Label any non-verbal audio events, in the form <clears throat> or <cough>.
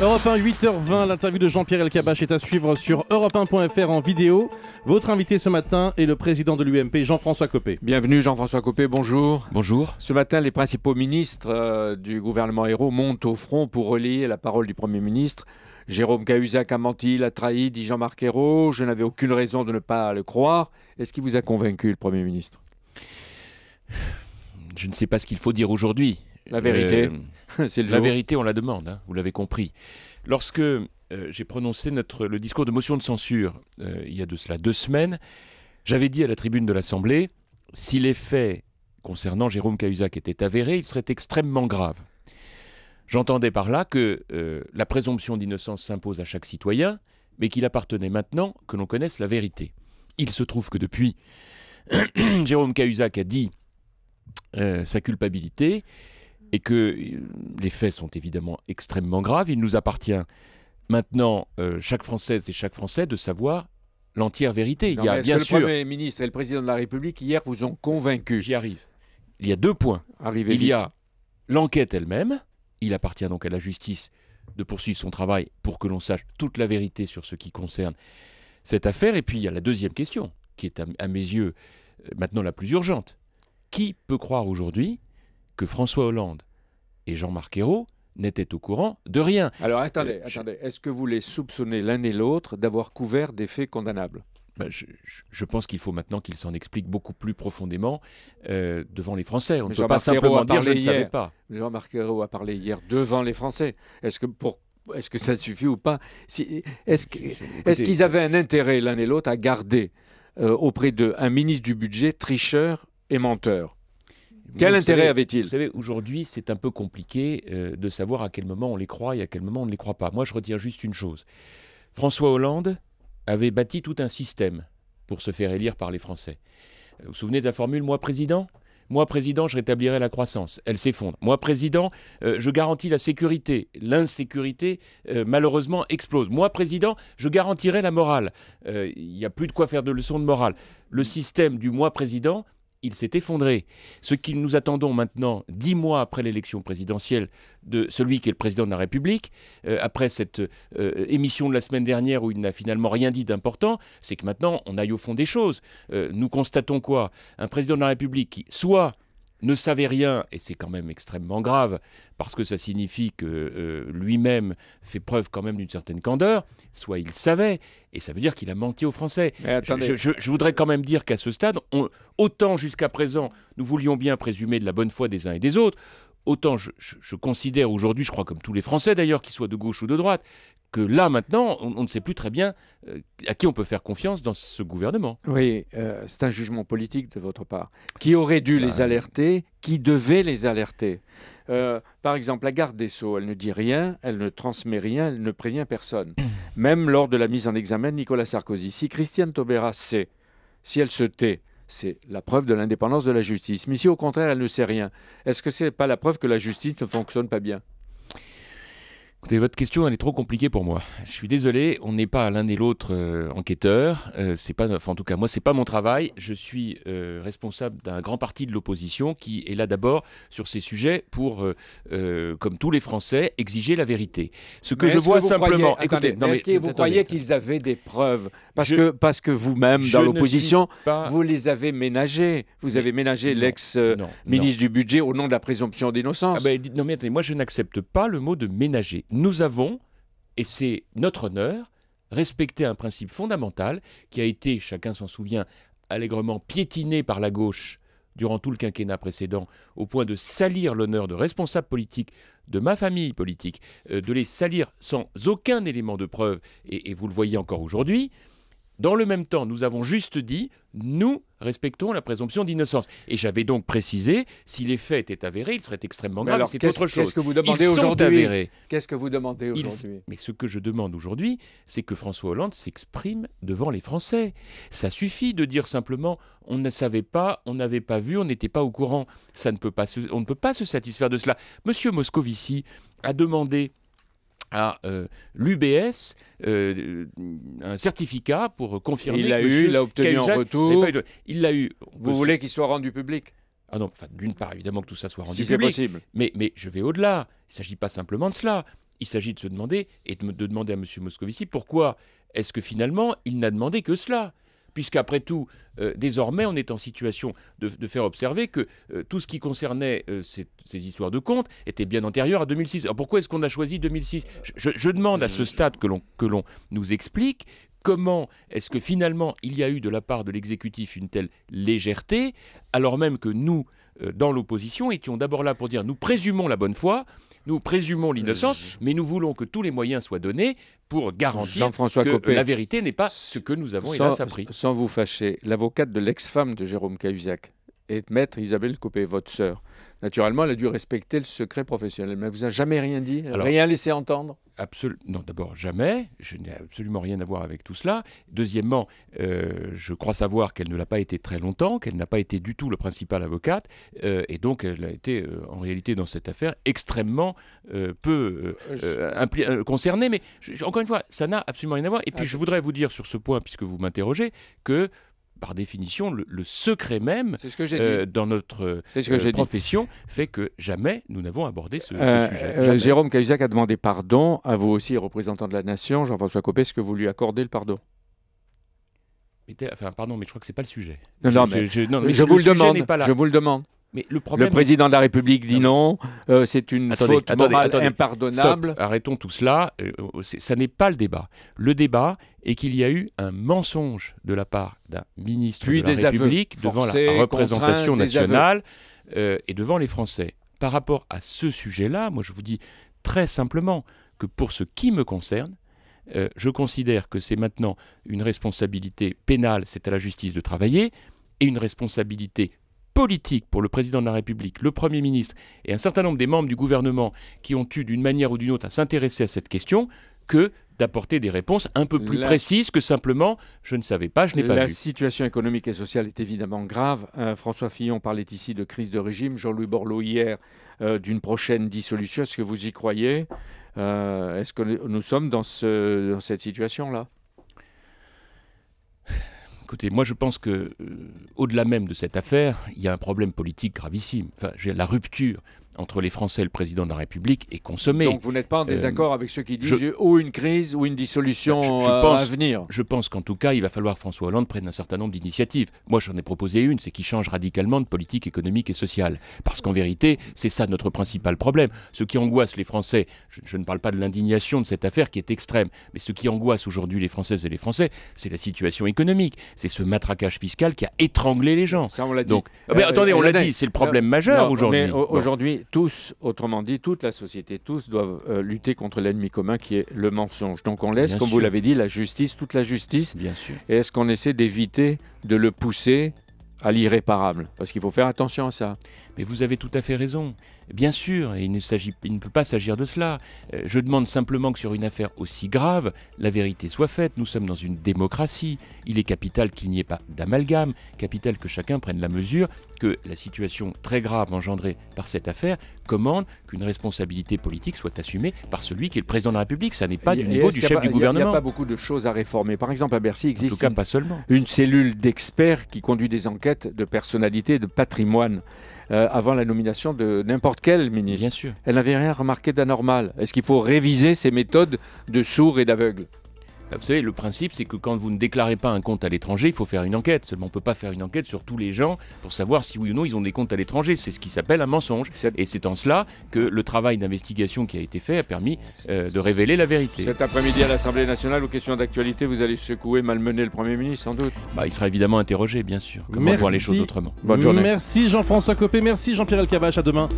Europe 1, 8h20, l'interview de Jean-Pierre Elkabach est à suivre sur europe1.fr en vidéo. Votre invité ce matin est le président de l'UMP, Jean-François Copé. Bienvenue Jean-François Copé, bonjour. Bonjour. Ce matin, les principaux ministres euh, du gouvernement Hérault montent au front pour relier la parole du Premier ministre. Jérôme Cahuzac a menti, l'a trahi, dit Jean-Marc Hérault. Je n'avais aucune raison de ne pas le croire. Est-ce qu'il vous a convaincu, le Premier ministre Je ne sais pas ce qu'il faut dire aujourd'hui. La vérité. Euh, <laughs> c'est la vérité, on la demande, hein, vous l'avez compris. Lorsque euh, j'ai prononcé notre, le discours de motion de censure, euh, il y a de cela deux semaines, j'avais dit à la tribune de l'Assemblée, si les faits concernant Jérôme Cahuzac étaient avérés, ils seraient extrêmement graves. J'entendais par là que euh, la présomption d'innocence s'impose à chaque citoyen, mais qu'il appartenait maintenant que l'on connaisse la vérité. Il se trouve que depuis, <clears throat> Jérôme Cahuzac a dit sa culpabilité, et que euh, les faits sont évidemment extrêmement graves, il nous appartient maintenant, euh, chaque Française et chaque Français, de savoir l'entière vérité. il y a, bien sûr... Le Premier ministre et le Président de la République, hier, vous ont convaincu. J'y arrive. Il y a deux points. il y a l'enquête elle-même. Il appartient donc à la justice de poursuivre son travail pour que l'on sache toute la vérité sur ce qui concerne cette affaire. Et puis il y a la deuxième question, qui est à mes yeux euh, maintenant la plus urgente. Qui peut croire aujourd'hui que François Hollande et Jean-Marc Ayrault au courant de rien. Alors euh, attendez, attendez. est-ce que vous les soupçonnez l'un et l'autre d'avoir couvert des faits condamnables ben, je, pense qu'il faut maintenant qu'ils s'en expliquent beaucoup plus profondément euh, devant les Français. On ne peut pas simplement dire je ne savais pas. Jean-Marc a parlé hier devant les Français. Est-ce que pour est-ce que ça suffit ou pas Est-ce qu'ils avaient un intérêt l'un et l'autre à garder euh, auprès d'un un ministre du budget tricheur et menteur quel intérêt avait-il Vous savez, aujourd'hui, c'est un peu compliqué euh, de savoir à quel moment on les croit et à quel moment on ne les croit pas. Moi, je retiens juste une chose. François Hollande avait bâti tout un système pour se faire élire par les Français. Euh, vous vous souvenez de la formule Moi président Moi président, je rétablirai la croissance. Elle s'effondre. Moi président, euh, je garantis la sécurité. L'insécurité, malheureusement, explose. Moi président, je garantirai la morale. Il n'y a plus de quoi faire de leçons de morale. Le système du moi président, il s'est effondré. Ce qu'il nous attendons maintenant, dix mois après l'élection présidentielle de celui qui est le président de la République, euh, après cette euh, émission de la semaine dernière où il n'a finalement rien dit d'important, c'est que maintenant on aille au fond des choses. Euh, nous constatons quoi Un président de la République qui, soit ne savait rien, et c'est quand même extrêmement grave, parce que ça signifie que euh, lui-même fait preuve quand même d'une certaine candeur, soit il savait, et ça veut dire qu'il a menti aux Français. Je, voudrais quand même dire qu'à ce stade, autant jusqu'à présent, nous voulions bien présumer de la bonne foi des uns et des autres, autant je, considère aujourd'hui, je crois comme tous les Français d'ailleurs, qu'ils soient de gauche ou de droite, que là maintenant, on, ne sait plus très bien euh, à qui on peut faire confiance dans ce gouvernement. Oui, euh, c'est un jugement politique de votre part. Qui aurait dû bah les alerter Qui devait les alerter euh, par exemple, la garde des Sceaux, elle ne dit rien, elle ne transmet rien, elle ne prévient personne. Même lors de la mise en examen de Nicolas Sarkozy. Si Christiane Taubera sait, si elle se tait, c'est la preuve de l'indépendance de la justice. Mais si au contraire elle ne sait rien, est-ce que ce n'est pas la preuve que la justice ne fonctionne pas bien votre question, elle est trop compliquée pour moi. Je suis désolé, on n'est pas l'un et l'autre euh, enquêteur. Euh, c'est pas, en tout cas, moi, c'est pas mon travail. Je suis euh, responsable d'un grand parti de l'opposition qui est là d'abord sur ces sujets pour, comme tous les Français, exiger la vérité. Ce que je vois simplement. Écoutez, est-ce que vous croyez qu'ils avaient des preuves Parce que que vous-même, dans l'opposition, vous les avez ménagés. Vous avez ménagé l'ex ministre du budget au nom de la présomption d'innocence. Ah ben, non mais attendez, moi, je n'accepte pas le mot de ménager nous avons, et c'est notre honneur, respecté un principe fondamental qui a été, chacun s'en souvient, allègrement piétiné par la gauche durant tout le quinquennat précédent, au point de salir l'honneur de responsables politiques, de ma famille politique, euh, de les salir sans aucun élément de preuve, et vous le voyez encore aujourd'hui, dans le même temps, nous avons juste dit, nous respectons la présomption d'innocence. Et j'avais donc précisé, si les faits étaient avérés, il serait extrêmement grave, C'est autre chose. Qu'est-ce que vous demandez aujourd'hui Qu'est-ce que vous demandez aujourd'hui Mais ce que je demande aujourd'hui, c'est que François Hollande s'exprime devant les Français. Ça suffit de dire simplement, on ne savait pas, on n'avait pas vu, on n'était pas au courant. Ça ne peut pas, on ne peut pas se satisfaire de cela. Monsieur Moscovici a demandé à euh, l'UBS euh, un certificat pour confirmer. qu'il il l'a eu, il l'a obtenu en retour. il l'a eu. Vous voulez qu'il soit rendu public ah non, d'une part, évidemment que tout ça soit rendu public. Possible. Mais, mais je vais au-delà. Il ne s'agit pas simplement de cela. Il s'agit de se demander et de, de demander à M. Moscovici pourquoi est-ce que finalement il n'a demandé que cela puisqu'après tout, euh, désormais, on est en situation de, faire observer que euh, tout ce qui concernait euh, ces, histoires de comptes était bien antérieur à 2006. Alors pourquoi est-ce qu'on a choisi 2006 je, je, demande à ce stade que l'on nous explique comment est-ce que finalement il y a eu de la part de l'exécutif une telle légèreté, alors même que nous, dans l'opposition, étions d'abord là pour dire nous présumons la bonne foi, nous présumons l'innocence, euh, mais nous voulons que tous les moyens soient donnés pour garantir que la vérité n'est pas ce que nous avons appris. Sans vous fâcher, l'avocate de l'ex-femme de Jérôme Cahuzac est maître Isabelle Copé, votre sœur, Naturellement, elle a dû respecter le secret professionnel. Mais elle vous a jamais rien dit, rien laissé entendre Absolument. Non, d'abord jamais. Je n'ai absolument rien à voir avec tout cela. Deuxièmement, euh, je crois savoir qu'elle ne l'a pas été très longtemps, qu'elle n'a pas été du tout le principal avocate, euh, et donc elle a été euh, en réalité dans cette affaire extrêmement peu concernée. Mais encore une fois, ça n'a absolument rien à voir. Et puis ah, je voudrais vous dire sur ce point, puisque vous m'interrogez, que par définition, le, secret même euh, dans notre euh, profession fait que jamais nous n'avons abordé ce, euh, sujet. Jérôme Cahuzac a demandé pardon à vous aussi, représentant de la nation. Jean-François Copé, est-ce que vous lui accordez le pardon Enfin, pardon, mais je crois que c'est pas le sujet. Non, je, mais je, vous le demande. Je vous le demande le, président de la République dit non, euh, c'est une faute morale impardonnable. Arrêtons tout cela, euh, ça n'est pas le débat. Le débat est qu'il y a eu un mensonge de la part d'un ministre de la République devant la représentation nationale euh, et devant les Français. Par rapport à ce sujet-là, moi je vous dis très simplement que pour ce qui me concerne, je considère que c'est maintenant une responsabilité pénale, c'est à la justice de travailler, et une responsabilité politique pour le président de la République, le Premier ministre et un certain nombre des membres du gouvernement qui ont eu d'une manière ou d'une autre à s'intéresser à cette question que d'apporter des réponses un peu plus précises que simplement je ne savais pas, je n'ai pas vu. La situation économique et sociale est évidemment grave. Euh, François Fillon parlait ici de crise de régime, Jean-Louis Borloo hier euh, d'une prochaine dissolution. Est-ce que vous y croyez euh, Est-ce que nous sommes dans cette situation-là Écoutez, moi je pense que, euh, au-delà même de cette affaire, il y a un problème politique gravissime. Enfin, la rupture entre les Français et le président de la République est consommé. Donc vous n'êtes pas en euh, désaccord avec ceux qui disent ou une crise ou une dissolution pense, à venir Je pense qu'en tout cas, il va falloir que François Hollande prenne un certain nombre d'initiatives. Moi, j'en ai proposé une, c'est qu'il change radicalement de politique économique et sociale. Parce qu'en vérité, c'est ça notre principal problème. Ce qui angoisse les Français, je, ne parle pas de l'indignation de cette affaire qui est extrême, mais ce qui angoisse aujourd'hui les Françaises et les Français, c'est la situation économique. C'est ce matraquage fiscal qui a étranglé les gens. Ça, on l'a dit. Donc, ah, mais euh, attendez, euh, on l'a dit, c'est le problème majeur aujourd'hui. Aujourd'hui, tous, autrement dit, toute la société, tous doivent euh, lutter contre l'ennemi commun qui est le mensonge. Donc on laisse, comme vous l'avez dit, la justice, toute la justice. Bien sûr. Et est-ce qu'on essaie d'éviter de le pousser à l'irréparable Parce qu'il faut faire attention à ça. Mais vous avez tout à fait raison. Bien sûr, il ne, peut pas s'agir de cela. Euh, je demande simplement que sur une affaire aussi grave, la vérité soit faite. Nous sommes dans une démocratie. Il est capital qu'il n'y ait pas d'amalgame, capital que chacun prenne la mesure que la situation très grave engendrée par cette affaire commande qu'une responsabilité politique soit assumée par celui qui est le président de la République. Ça n'est pas du niveau du chef du gouvernement. Il n'y a pas beaucoup de choses à réformer. Par exemple, à Bercy existe une, cellule d'experts qui conduit des enquêtes de personnalités, de patrimoine. Euh, avant la nomination de n'importe quel ministre. Elle n'avait rien remarqué d'anormal. Est-ce qu'il faut réviser ces méthodes de sourds et d'aveugles bah, vous savez, le principe, c'est que quand vous ne déclarez pas un compte à l'étranger, il faut faire une enquête. Seulement, on ne peut pas faire une enquête sur tous les gens pour savoir si oui ou non ils ont des comptes à l'étranger. C'est ce qui s'appelle un mensonge. Et c'est en cela que le travail d'investigation qui a été fait a permis euh, de révéler la vérité. Cet après-midi à l'Assemblée nationale, aux questions d'actualité, vous allez secouer, malmener le Premier ministre, sans doute. Bah, il sera évidemment interrogé, bien sûr. Comment merci. voir les choses autrement Bonne Merci Jean-François Copé, merci Jean-Pierre Elkabach. À demain.